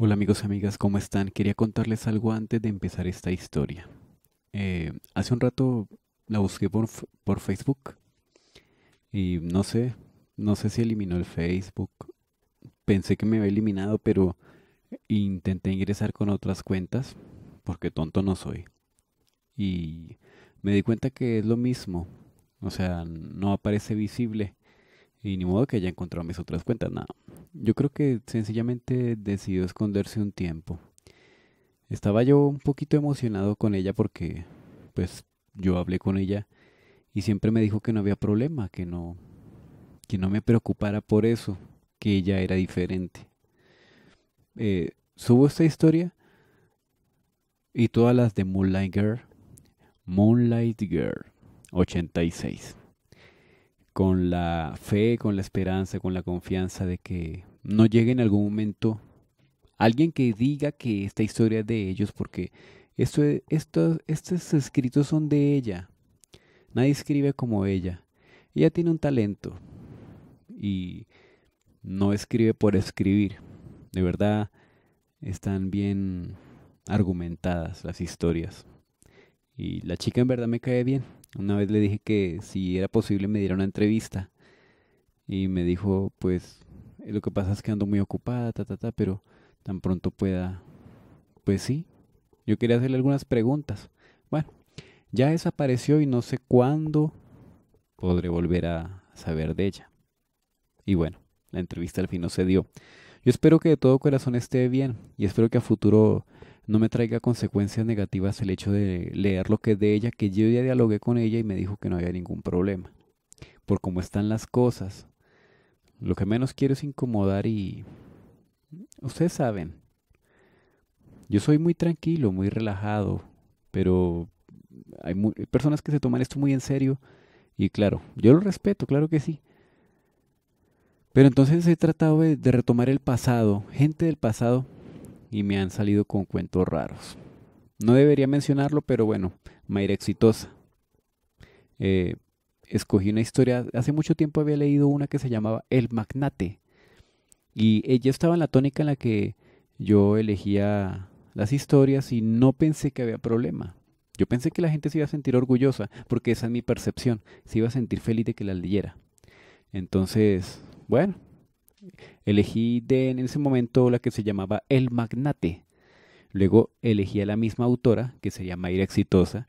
Hola amigos y amigas, ¿cómo están? Quería contarles algo antes de empezar esta historia. Eh, hace un rato la busqué por, por, Facebook y no sé, no sé si eliminó el Facebook. Pensé que me había eliminado, pero intenté ingresar con otras cuentas, porque tonto no soy. Y me di cuenta que es lo mismo, o sea, no aparece visible. Y ni modo que haya encontrado mis otras cuentas, nada. Yo creo que sencillamente decidió esconderse un tiempo. Estaba yo un poquito emocionado con ella porque, pues, yo hablé con ella y siempre me dijo que no había problema, que no, que no me preocupara por eso, que ella era diferente. Eh, subo esta historia y todas las de Moonlight Girl, Moonlight Girl 86 con la fe, con la esperanza, con la confianza de que no llegue en algún momento alguien que diga que esta historia es de ellos, porque e, estos escritos son de ella. Nadie escribe como ella. Ella tiene un talento y no escribe por escribir. De verdad, están bien argumentadas las historias. Y la chica en verdad me cae bien. Una vez le dije que si era posible me diera una entrevista y me dijo, pues eh, lo que pasa es que ando muy ocupada, ta, ta, ta, pero tan pronto pueda, pues sí. Yo quería hacerle algunas preguntas. Bueno, ya desapareció y no sé cuándo podré volver a saber de ella. Y bueno, la entrevista al fin no se dio. Yo espero que de todo corazón esté bien y espero que a futuro no me traiga consecuencias negativas el hecho de leer lo que es de ella, que yo ya dialogué con ella y me dijo que no había ningún problema. Por cómo están las cosas, lo que menos quiero es incomodar y... Ustedes saben, yo soy muy tranquilo, muy relajado, pero hay personas que se toman esto muy en serio y claro, yo lo respeto, claro que sí. Pero entonces he tratado de retomar el pasado, gente del pasado y me han salido con cuentos raros. No debería mencionarlo, pero bueno, Mayra Exitosa. Eh, escogí una historia, hace mucho tiempo había leído una que se llamaba El Magnate. Y ella estaba en la tónica en la que yo elegía las historias y no pensé que había problema. Yo pensé que la gente se iba a sentir orgullosa, porque esa es mi percepción, se iba a sentir feliz de que la leyera. Entonces, bueno, Elegí de en ese momento la que se llamaba El Magnate. Luego elegí a la misma autora, que se llama Ira Exitosa,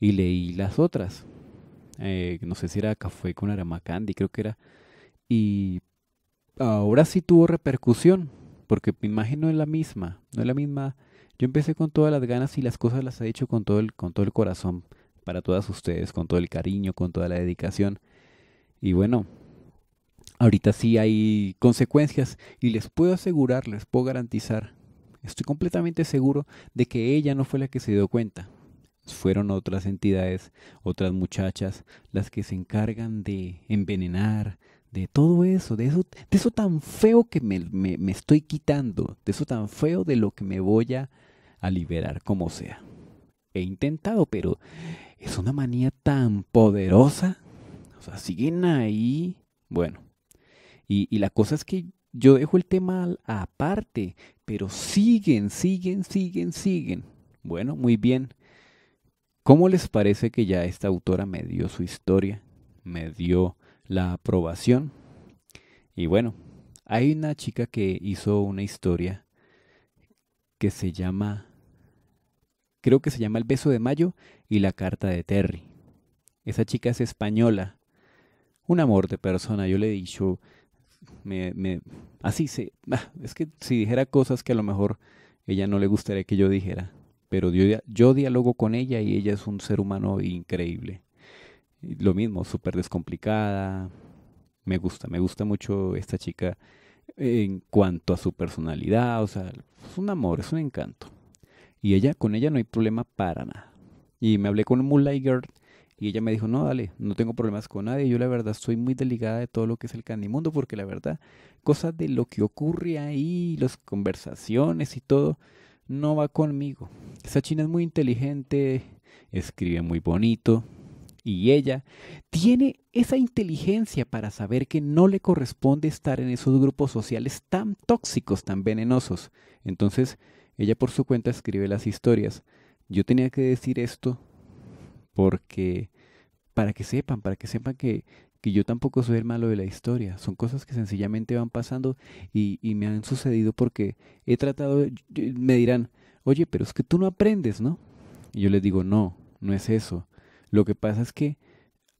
y leí las otras. Eh, no sé si era Café con Aramacandi creo que era. Y ahora sí tuvo repercusión, porque mi imagen no es la misma, no es la misma. Yo empecé con todas las ganas y las cosas las he hecho con todo el, con todo el corazón, para todas ustedes, con todo el cariño, con toda la dedicación. Y bueno, ahorita sí hay consecuencias y les puedo asegurar, les puedo garantizar, estoy completamente seguro de que ella no fue la que se dio cuenta. Fueron otras entidades, otras muchachas, las que se encargan de envenenar, de todo eso, de eso, de eso tan feo que me, estoy quitando, de eso tan feo de lo que me voy a liberar como sea. He intentado, pero es una manía tan poderosa. O sea, siguen ahí. Bueno, y, la cosa es que yo dejo el tema aparte, pero siguen, siguen, siguen, siguen. Bueno, muy bien. ¿Cómo les parece que ya esta autora me dio su historia? Me dio la aprobación. Y bueno, hay una chica que hizo una historia que se llama, creo que se llama El beso de Mayo y la carta de Terry. Esa chica es española, un amor de persona, yo le he dicho me, me, así se... Ah, es que si dijera cosas que a lo mejor ella no le gustaría que yo dijera, pero yo, yo dialogo con ella y ella es un ser humano increíble. Lo mismo, súper descomplicada. Me gusta, me gusta mucho esta chica en cuanto a su personalidad, o sea, es un amor, es un encanto. Y ella, con ella no hay problema para nada. Y me hablé con Moonlight y ella me dijo, no, dale, no tengo problemas con nadie. Yo la verdad soy muy delicada de todo lo que es el candimundo, porque la verdad, cosas de lo que ocurre ahí, las conversaciones y todo, no va conmigo. Esa china es muy inteligente, escribe muy bonito. Y ella tiene esa inteligencia para saber que no le corresponde estar en esos grupos sociales tan tóxicos, tan venenosos. Entonces, ella por su cuenta escribe las historias. Yo tenía que decir esto porque para que sepan, para que sepan que, yo tampoco soy el malo de la historia. Son cosas que sencillamente van pasando y, me han sucedido porque he tratado, me dirán, oye, pero es que tú no aprendes, ¿no? Y yo les digo, no, no es eso. Lo que pasa es que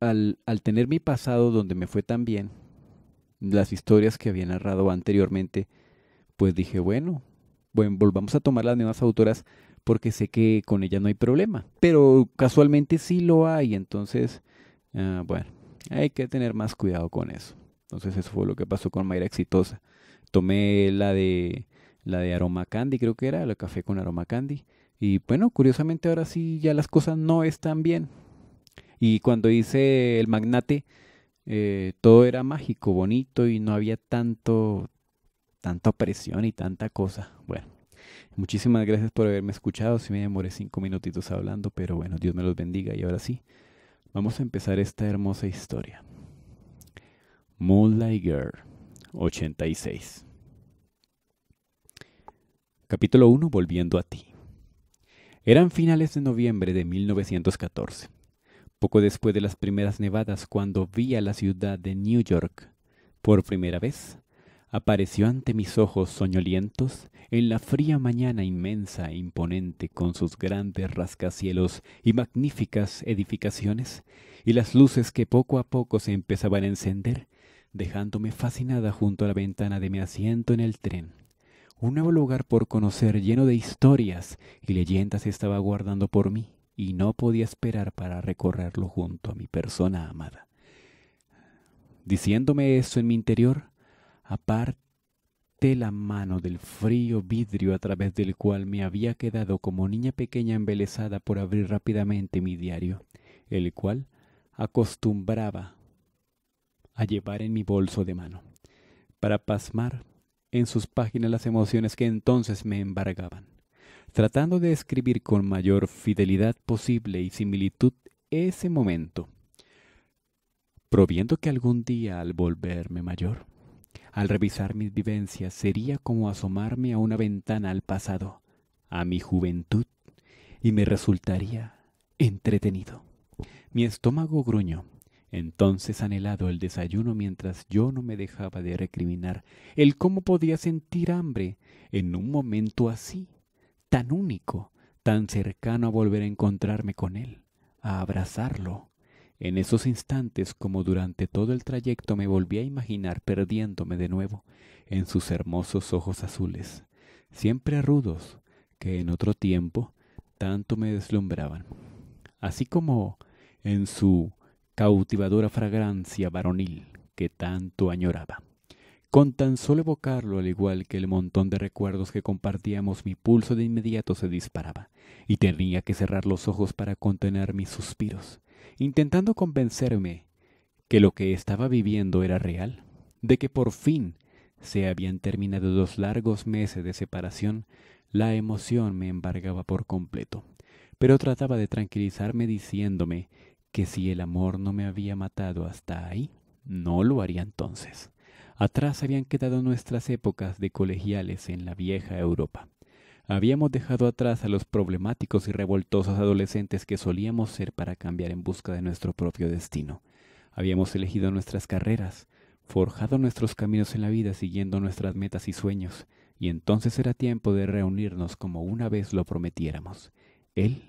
al, al tener mi pasado donde me fue tan bien, las historias que había narrado anteriormente, pues dije, bueno, bueno, volvamos a tomar las mismas autoras porque sé que con ellas no hay problema. Pero casualmente sí lo hay, entonces, ah, bueno, hay que tener más cuidado con eso. Entonces eso fue lo que pasó con Mayra Exitosa. Tomé la de la de aroma candy, creo que era, la café con aroma candy. Y bueno, curiosamente ahora sí ya las cosas no están bien. Y cuando hice el magnate, eh, todo era mágico, bonito y no había tanto, tanta presión y tanta cosa. Bueno, muchísimas gracias por haberme escuchado. Si me demoré cinco minutitos hablando, pero bueno, Dios me los bendiga. Y ahora sí, vamos a empezar esta hermosa historia. Moonlight Girl 86. Capítulo 1. Volviendo a ti. Eran finales de noviembre de 1914, poco después de las primeras nevadas cuando vi a la ciudad de New York por primera vez apareció ante mis ojos soñolientos en la fría mañana inmensa e imponente con sus grandes rascacielos y magníficas edificaciones y las luces que poco a poco se empezaban a encender, dejándome fascinada junto a la ventana de mi asiento en el tren. Un nuevo lugar por conocer lleno de historias y leyendas estaba guardando por mí y no podía esperar para recorrerlo junto a mi persona amada. Diciéndome eso en mi interior, de la mano del frío vidrio a través del cual me había quedado como niña pequeña embelesada por abrir rápidamente mi diario, el cual acostumbraba a llevar en mi bolso de mano, para pasmar en sus páginas las emociones que entonces me embargaban, tratando de escribir con mayor fidelidad posible y similitud ese momento, proviendo que algún día al volverme mayor al revisar mis vivencias sería como asomarme a una ventana al pasado, a mi juventud, y me resultaría entretenido. Mi estómago gruñó, entonces anhelado el desayuno mientras yo no me dejaba de recriminar el cómo podía sentir hambre en un momento así, tan único, tan cercano a volver a encontrarme con él, a abrazarlo, en esos instantes, como durante todo el trayecto, me volví a imaginar perdiéndome de nuevo en sus hermosos ojos azules, siempre rudos, que en otro tiempo tanto me deslumbraban, así como en su cautivadora fragancia varonil que tanto añoraba. Con tan solo evocarlo, al igual que el montón de recuerdos que compartíamos, mi pulso de inmediato se disparaba, y tenía que cerrar los ojos para contener mis suspiros intentando convencerme que lo que estaba viviendo era real, de que por fin se habían terminado dos largos meses de separación, la emoción me embargaba por completo, pero trataba de tranquilizarme diciéndome que si el amor no me había matado hasta ahí, no lo haría entonces. Atrás habían quedado nuestras épocas de colegiales en la vieja Europa. Habíamos dejado atrás a los problemáticos y revoltosos adolescentes que solíamos ser para cambiar en busca de nuestro propio destino. Habíamos elegido nuestras carreras, forjado nuestros caminos en la vida siguiendo nuestras metas y sueños, y entonces era tiempo de reunirnos como una vez lo prometiéramos. Él,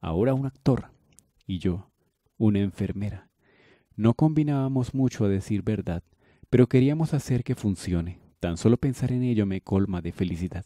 ahora un actor, y yo, una enfermera. No combinábamos mucho a decir verdad, pero queríamos hacer que funcione. Tan solo pensar en ello me colma de felicidad.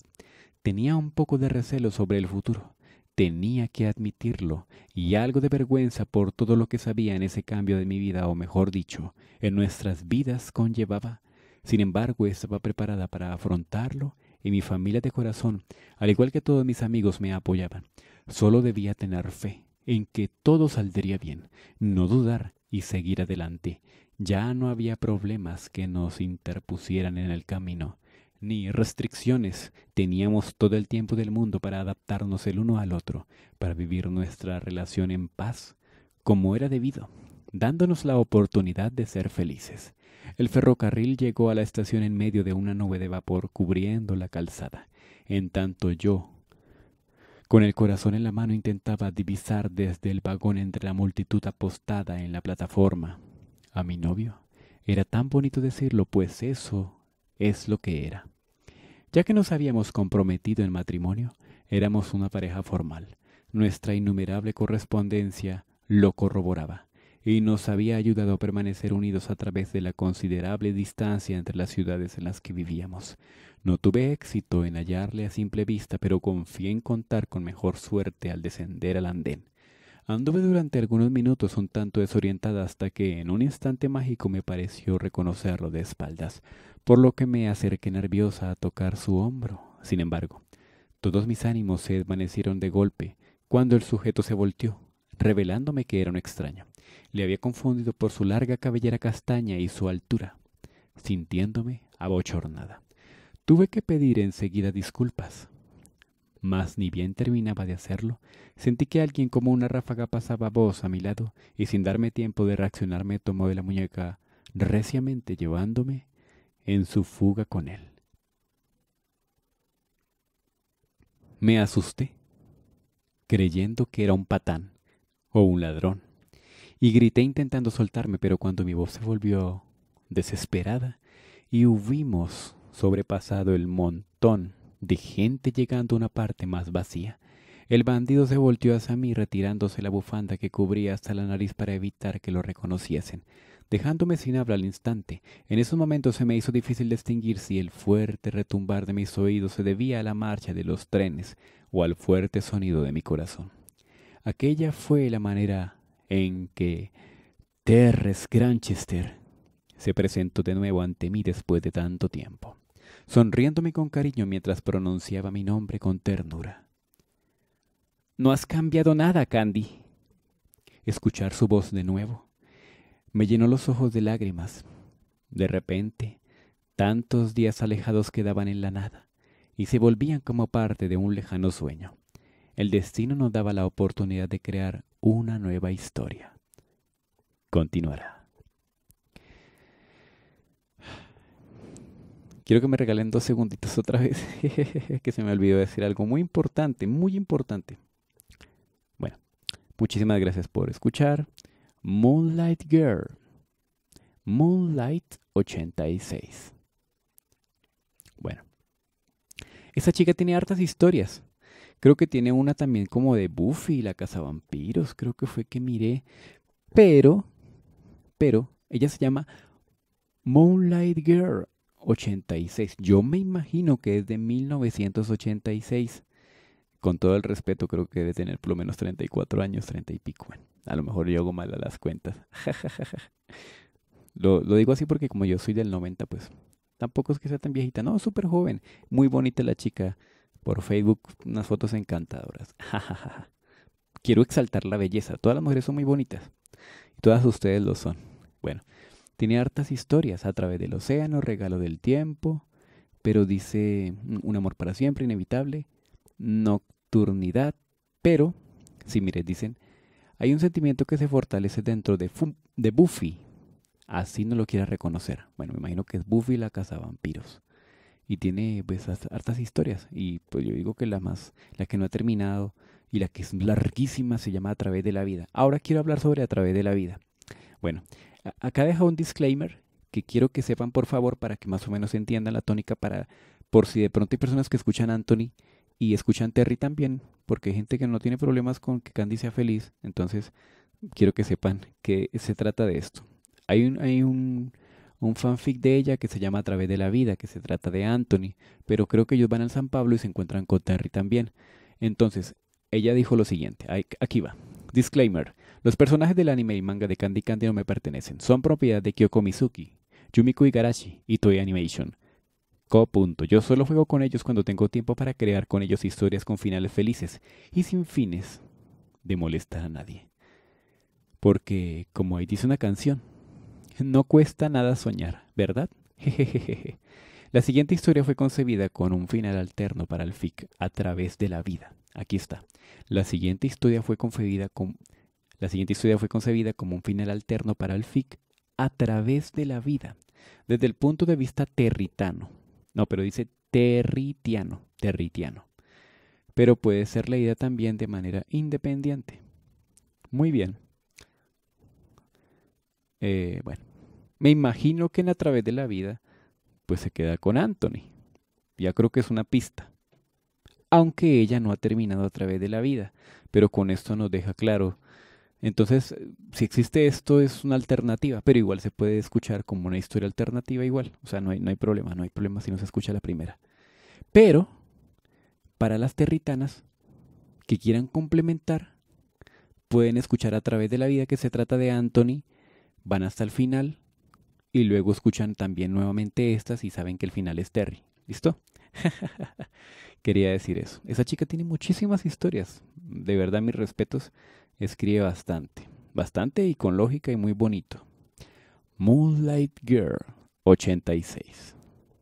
Tenía un poco de recelo sobre el futuro. Tenía que admitirlo, y algo de vergüenza por todo lo que sabía en ese cambio de mi vida, o mejor dicho, en nuestras vidas conllevaba. Sin embargo, estaba preparada para afrontarlo y mi familia de corazón, al igual que todos mis amigos, me apoyaban. Solo debía tener fe en que todo saldría bien, no dudar y seguir adelante. Ya no había problemas que nos interpusieran en el camino ni restricciones. Teníamos todo el tiempo del mundo para adaptarnos el uno al otro, para vivir nuestra relación en paz, como era debido, dándonos la oportunidad de ser felices. El ferrocarril llegó a la estación en medio de una nube de vapor cubriendo la calzada, en tanto yo, con el corazón en la mano, intentaba divisar desde el vagón entre la multitud apostada en la plataforma. A mi novio. Era tan bonito decirlo, pues eso es lo que era. Ya que nos habíamos comprometido en matrimonio, éramos una pareja formal. Nuestra innumerable correspondencia lo corroboraba y nos había ayudado a permanecer unidos a través de la considerable distancia entre las ciudades en las que vivíamos. No tuve éxito en hallarle a simple vista, pero confié en contar con mejor suerte al descender al andén. Anduve durante algunos minutos un tanto desorientada hasta que en un instante mágico me pareció reconocerlo de espaldas, por lo que me acerqué nerviosa a tocar su hombro. Sin embargo, todos mis ánimos se desvanecieron de golpe cuando el sujeto se volteó, revelándome que era un extraño. Le había confundido por su larga cabellera castaña y su altura, sintiéndome abochornada. Tuve que pedir enseguida disculpas, mas ni bien terminaba de hacerlo, sentí que alguien como una ráfaga pasaba voz a mi lado y sin darme tiempo de reaccionar me tomó de la muñeca reciamente llevándome en su fuga con él. Me asusté, creyendo que era un patán o un ladrón, y grité intentando soltarme, pero cuando mi voz se volvió desesperada y hubimos sobrepasado el montón de gente llegando a una parte más vacía. El bandido se volteó hacia mí retirándose la bufanda que cubría hasta la nariz para evitar que lo reconociesen, dejándome sin habla al instante. En esos momentos se me hizo difícil distinguir si el fuerte retumbar de mis oídos se debía a la marcha de los trenes o al fuerte sonido de mi corazón. Aquella fue la manera en que Terres Granchester se presentó de nuevo ante mí después de tanto tiempo sonriéndome con cariño mientras pronunciaba mi nombre con ternura. No has cambiado nada, Candy. Escuchar su voz de nuevo me llenó los ojos de lágrimas. De repente, tantos días alejados quedaban en la nada y se volvían como parte de un lejano sueño. El destino nos daba la oportunidad de crear una nueva historia. Continuará. Quiero que me regalen dos segunditos otra vez, que se me olvidó decir algo muy importante, muy importante. Bueno, muchísimas gracias por escuchar. Moonlight Girl. Moonlight 86. Bueno. Esa chica tiene hartas historias. Creo que tiene una también como de Buffy, la casa vampiros, creo que fue que miré. Pero, pero, ella se llama Moonlight Girl. 86. Yo me imagino que es de 1986. Con todo el respeto, creo que debe tener por lo menos 34 años, 30 y pico. a lo mejor yo hago mal a las cuentas. lo, lo digo así porque como yo soy del 90, pues tampoco es que sea tan viejita. No, súper joven. Muy bonita la chica. Por Facebook, unas fotos encantadoras. Quiero exaltar la belleza. Todas las mujeres son muy bonitas. Y todas ustedes lo son. Bueno. Tiene hartas historias a través del océano, regalo del tiempo, pero dice mm, un amor para siempre, inevitable, nocturnidad, pero, si mires, dicen, hay un sentimiento que se fortalece dentro de, Buffy, así no lo quiera reconocer. Bueno, me imagino que es Buffy la casa vampiros. Y tiene pues hartas historias. Y pues yo digo que la más, la que no ha terminado y la que es larguísima se llama A través de la vida. Ahora quiero hablar sobre A través de la vida. Bueno, Acá deja un disclaimer que quiero que sepan por favor para que más o menos entiendan la tónica para por si de pronto hay personas que escuchan Anthony y escuchan Terry también, porque hay gente que no tiene problemas con que Candy sea feliz, entonces quiero que sepan que se trata de esto. Hay un, hay un, un fanfic de ella que se llama A través de la vida, que se trata de Anthony, pero creo que ellos van al San Pablo y se encuentran con Terry también. Entonces, ella dijo lo siguiente, aquí va, disclaimer. Los personajes del anime y manga de Candy Candy no me pertenecen, son propiedad de Kyoko Mizuki, Yumiko Igarashi y Toei Animation. Co. Yo solo juego con ellos cuando tengo tiempo para crear con ellos historias con finales felices y sin fines de molestar a nadie. Porque, como ahí dice una canción, no cuesta nada soñar, ¿verdad? La siguiente historia fue concebida con un final alterno para el FIC a través de la vida. Aquí está. La siguiente historia fue concebida con la siguiente historia fue concebida como un final alterno para el FIC a través de la vida, desde el punto de vista territano. No, pero dice territiano, territiano. Pero puede ser leída también de manera independiente. Muy bien. Eh, bueno, me imagino que en a través de la vida, pues se queda con Anthony. Ya creo que es una pista. Aunque ella no ha terminado a través de la vida, pero con esto nos deja claro entonces, eh, si existe esto, es una alternativa, pero igual se puede escuchar como una historia alternativa igual. O sea, no hay, no hay problema, no hay problema si no se escucha la primera. Pero, para las territanas que quieran complementar, pueden escuchar a través de la vida que se trata de Anthony, van hasta el final y luego escuchan también nuevamente estas y saben que el final es Terry. ¿Listo? Quería decir eso. Esa chica tiene muchísimas historias. De verdad, mis respetos escribe bastante, bastante y con lógica y muy bonito. Moonlight Girl 86.